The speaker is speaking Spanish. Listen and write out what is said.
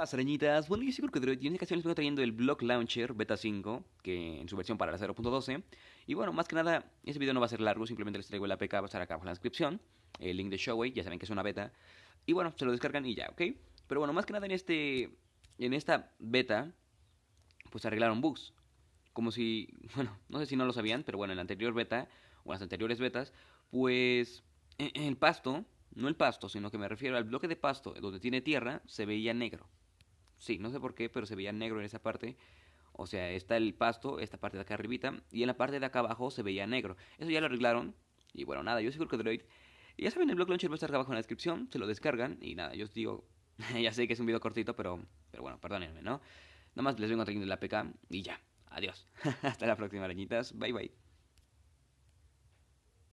arañitas! bueno, yo sí creo que en esta ocasión les vengo trayendo el Block Launcher Beta 5, que en su versión para la 0.12. Y bueno, más que nada, este video no va a ser largo, simplemente les traigo el APK, va a estar acá abajo en la descripción, el link de Showway, ya saben que es una beta. Y bueno, se lo descargan y ya, ¿ok? Pero bueno, más que nada en este en esta beta, pues arreglaron bugs. Como si, bueno, no sé si no lo sabían, pero bueno, en la anterior beta, o en las anteriores betas, pues e-, el pasto, no el pasto, sino que me refiero al bloque de pasto donde tiene tierra, se veía negro. Sí, no sé por qué, pero se veía negro en esa parte. O sea, está el pasto, esta parte de acá arribita, y en la parte de acá abajo se veía negro. Eso ya lo arreglaron. Y bueno, nada, yo soy seguro Droid. Y ya saben, el blog launcher va a estar abajo en la descripción, se lo descargan. Y nada, yo os digo, ya sé que es un video cortito, pero, pero bueno, perdónenme, ¿no? Nada más les vengo trayendo la PK y ya. Adiós. Hasta la próxima, arañitas. Bye bye.